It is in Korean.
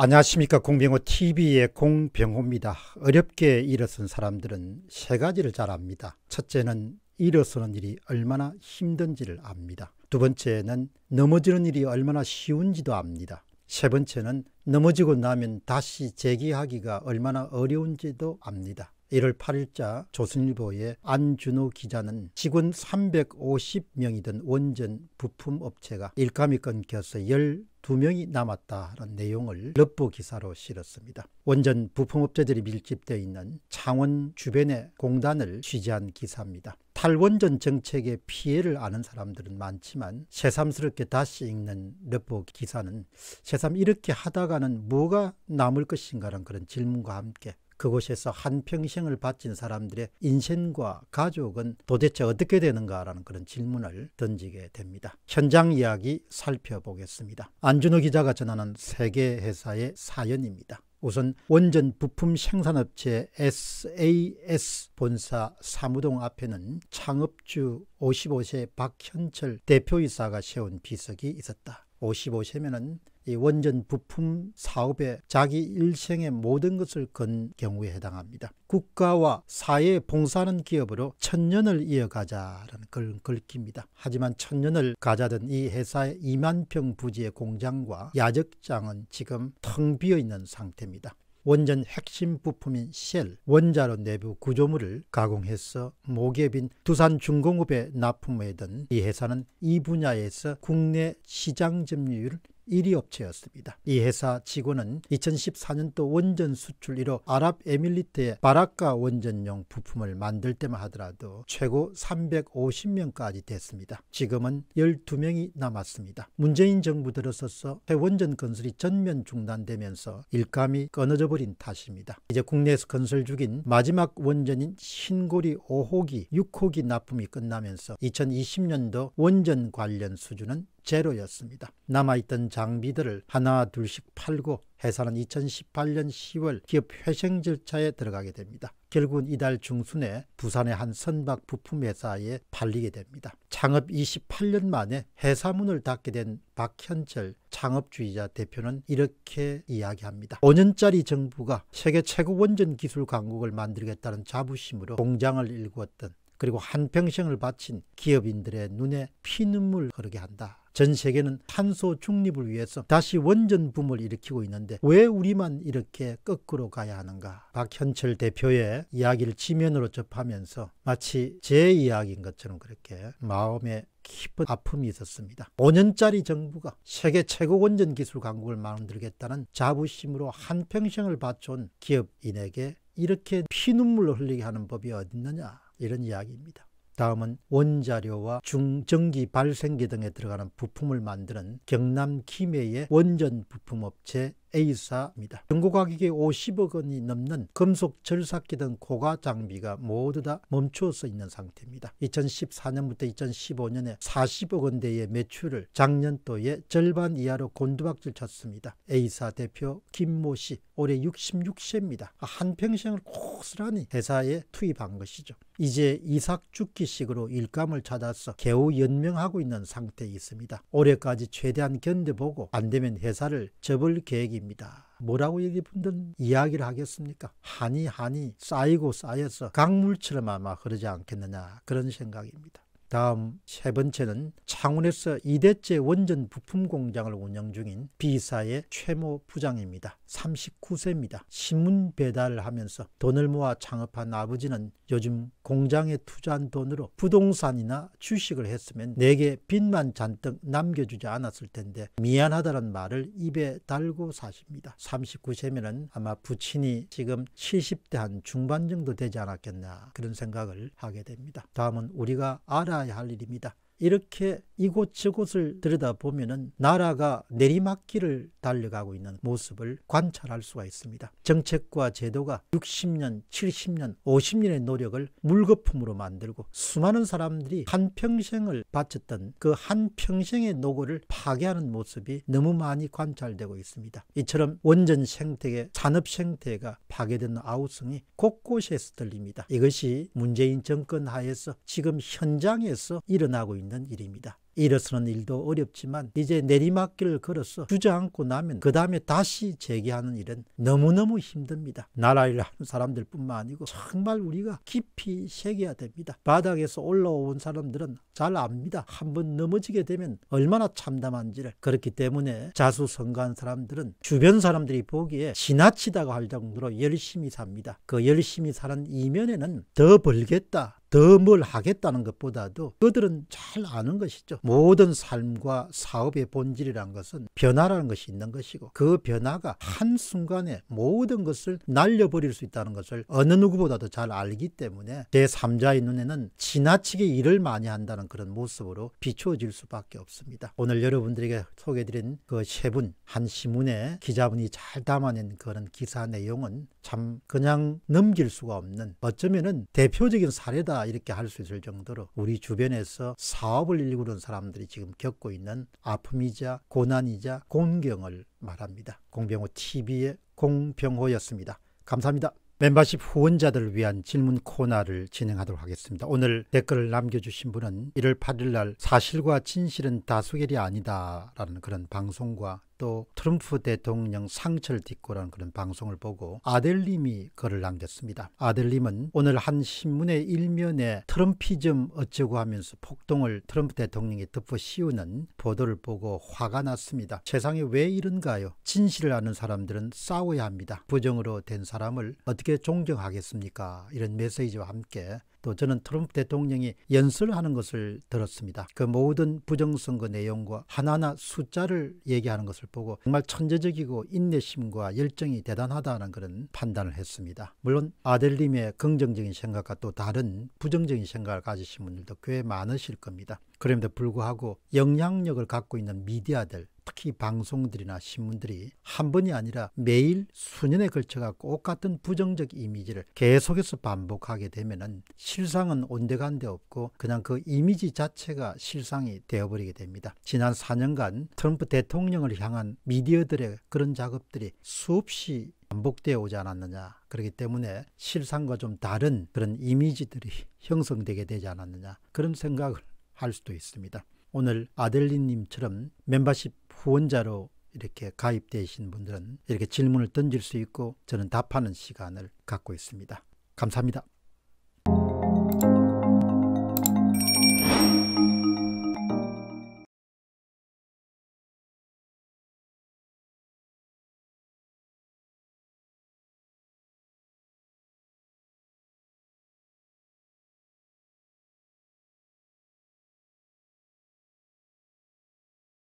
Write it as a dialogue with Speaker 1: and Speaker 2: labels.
Speaker 1: 안녕하십니까 공병호 TV의 공병호입니다. 어렵게 일어선 사람들은 세 가지를 잘 압니다. 첫째는 일어서는 일이 얼마나 힘든지를 압니다. 두 번째는 넘어지는 일이 얼마나 쉬운지도 압니다. 세 번째는 넘어지고 나면 다시 재기하기가 얼마나 어려운지도 압니다. 1월 8일자 조선일보의 안준호 기자는 직원 350명이던 원전 부품업체가 일감이 끊겨서 12명이 남았다는 내용을 럽보 기사로 실었습니다. 원전 부품업체들이 밀집되어 있는 창원 주변의 공단을 취재한 기사입니다. 탈원전 정책의 피해를 아는 사람들은 많지만 새삼스럽게 다시 읽는 럽보 기사는 새삼 이렇게 하다가는 뭐가 남을 것인가라는 그런 질문과 함께 그곳에서 한평생을 바친 사람들의 인생과 가족은 도대체 어떻게 되는가라는 그런 질문을 던지게 됩니다. 현장 이야기 살펴보겠습니다. 안준호 기자가 전하는 세계회사의 사연입니다. 우선 원전 부품 생산업체 SAS 본사 사무동 앞에는 창업주 55세 박현철 대표이사가 세운 비석이 있었다. 55세면은 이 원전 부품 사업에 자기 일생의 모든 것을 건 경우에 해당합니다. 국가와 사회에 봉사하는 기업으로 천년을 이어가자라는 걸 긁힙니다. 하지만 천년을 가자던 이 회사의 2만 평 부지의 공장과 야적장은 지금 텅 비어 있는 상태입니다. 원전 핵심 부품인 쉘, 원자로 내부 구조물을 가공해서 목에 빈 두산중공업에 납품해던 이 회사는 이 분야에서 국내 시장 점유율 1위 업체였습니다. 이 회사 직원은 2014년도 원전 수출 1호 아랍에밀리트의 바라카 원전용 부품을 만들 때만 하더라도 최고 350명까지 됐습니다. 지금은 12명이 남았습니다. 문재인 정부 들어서서 해원전 건설이 전면 중단되면서 일감이 끊어져 버린 탓입니다. 이제 국내에서 건설 중인 마지막 원전인 신고리 5호기, 6호기 납품이 끝나면서 2020년도 원전 관련 수준은 제로였습니다. 남아있던 장비들을 하나 둘씩 팔고 회사는 2018년 10월 기업 회생 절차에 들어가게 됩니다. 결국은 이달 중순에 부산의 한 선박 부품 회사에 팔리게 됩니다. 창업 28년 만에 회사 문을 닫게 된 박현철 창업주의자 대표는 이렇게 이야기합니다. 5년짜리 정부가 세계 최고 원전 기술 강국을 만들겠다는 자부심으로 공장을 일구었던 그리고 한평생을 바친 기업인들의 눈에 피눈물 흐르게 한다. 전 세계는 탄소 중립을 위해서 다시 원전 붐을 일으키고 있는데 왜 우리만 이렇게 거꾸로 가야 하는가? 박현철 대표의 이야기를 지면으로 접하면서 마치 제 이야기인 것처럼 그렇게 마음에 깊은 아픔이 있었습니다. 5년짜리 정부가 세계 최고 원전 기술 강국을 만들겠다는 자부심으로 한평생을 바쳐온 기업인에게 이렇게 피눈물로 흘리게 하는 법이 어딨느냐. 이런 이야기입니다. 다음은 원자료와 중전기 발생기 등에 들어가는 부품을 만드는 경남 김해의 원전 부품업체 A사입니다. 연구 가격이 50억 원이 넘는 금속 절삭기 등 고가 장비가 모두 다 멈추어서 있는 상태입니다. 2014년부터 2015년에 40억 원대의 매출을 작년도의 절반 이하로 곤두박질 쳤습니다. A사 대표 김모 씨 올해 66세입니다. 한평생을 고스란히 회사에 투입한 것이죠. 이제 이삭 죽기식으로 일감을 찾아서 개우 연명하고 있는 상태에 있습니다. 올해까지 최대한 견뎌보고 안되면 회사를 접을 계획이 얘기입니다. 뭐라고 얘기 분들 이야기를 하겠습니까? 한이 한이 쌓이고 쌓여서 강물처럼 아마 흐르지 않겠느냐 그런 생각입니다. 다음 세 번째는 창원에서 이대째 원전 부품 공장을 운영 중인 B사의 최모 부장입니다. 39세입니다. 신문 배달을 하면서 돈을 모아 창업한 아버지는 요즘 공장에 투자한 돈으로 부동산이나 주식을 했으면 내게 빚만 잔뜩 남겨주지 않았을 텐데 미안하다는 말을 입에 달고 사십니다. 39세면은 아마 부친이 지금 70대 한 중반 정도 되지 않았겠나 그런 생각을 하게 됩니다. 다음은 우리가 알아 해나야 할 일입니다. 이렇게 이곳 저곳을 들여다보면 나라가 내리막길을 달려가고 있는 모습을 관찰할 수가 있습니다. 정책과 제도가 60년, 70년, 50년의 노력을 물거품으로 만들고 수많은 사람들이 한평생을 바쳤던 그 한평생의 노고를 파괴하는 모습이 너무 많이 관찰되고 있습니다. 이처럼 원전 생태계, 산업 생태가 계 파괴된 아우성이 곳곳에서 들립니다. 이것이 문재인 정권 하에서 지금 현장에서 일어나고 있는 일입니다. 일어서는 일도 어렵지만 이제 내리막길을 걸어서 주저앉고 나면 그 다음에 다시 재개하는 일은 너무너무 힘듭니다. 나라 일을 하는 사람들 뿐만 아니고 정말 우리가 깊이 새겨야 됩니다. 바닥에서 올라온 사람들은 잘 압니다. 한번 넘어지게 되면 얼마나 참담한지를 그렇기 때문에 자수성가한 사람들은 주변 사람들이 보기에 지나치다고 할 정도로 열심히 삽니다. 그 열심히 사는 이면에는 더 벌겠다 더뭘 하겠다는 것보다도 그들은 잘 아는 것이죠. 모든 삶과 사업의 본질이란 것은 변화라는 것이 있는 것이고 그 변화가 한순간에 모든 것을 날려버릴 수 있다는 것을 어느 누구보다도 잘 알기 때문에 제3자의 눈에는 지나치게 일을 많이 한다는 그런 모습으로 비추어질 수밖에 없습니다. 오늘 여러분들에게 소개해드린 그 세 분 한 시문에 기자분이 잘 담아낸 그런 기사 내용은 참 그냥 넘길 수가 없는 어쩌면은 대표적인 사례다 이렇게 할 수 있을 정도로 우리 주변에서 사업을 일구는 사람들이 지금 겪고 있는 아픔이자 고난이자 공경을 말합니다. 공병호 TV의 공병호였습니다. 감사합니다. 멤버십 후원자들을 위한 질문 코너를 진행하도록 하겠습니다. 오늘 댓글을 남겨주신 분은 1월 8일 날 사실과 진실은 다수결이 아니다라는 그런 방송과 또 트럼프 대통령 상처를 딛고라는 그런 방송을 보고 아델님이 글을 남겼습니다. 아델님은 오늘 한 신문의 일면에 트럼피즘 어쩌고 하면서 폭동을 트럼프 대통령이 덮어씌우는 보도를 보고 화가 났습니다. 세상에 왜 이런가요? 진실을 아는 사람들은 싸워야 합니다. 부정으로 된 사람을 어떻게 존경하겠습니까? 이런 메시지와 함께 또 저는 트럼프 대통령이 연설하는 것을 들었습니다. 그 모든 부정선거 내용과 하나하나 숫자를 얘기하는 것을 보고 정말 천재적이고 인내심과 열정이 대단하다는 그런 판단을 했습니다. 물론 아델님의 긍정적인 생각과 또 다른 부정적인 생각을 가지신 분들도 꽤 많으실 겁니다. 그럼에도 불구하고 영향력을 갖고 있는 미디어들 특히 방송들이나 신문들이 한 번이 아니라 매일 수년에 걸쳐가 꼭 같은 부정적 이미지를 계속해서 반복하게 되면은 실상은 온데간데 없고 그냥 그 이미지 자체가 실상이 되어버리게 됩니다. 지난 4년간 트럼프 대통령을 향한 미디어들의 그런 작업들이 수없이 반복되어 오지 않았느냐. 그렇기 때문에 실상과 좀 다른 그런 이미지들이 형성되게 되지 않았느냐. 그런 생각을 할 수도 있습니다. 오늘 아델리님처럼 멤버십 후원자로 이렇게 가입되신 분들은 이렇게 질문을 던질 수 있고 저는 답하는 시간을 갖고 있습니다. 감사합니다.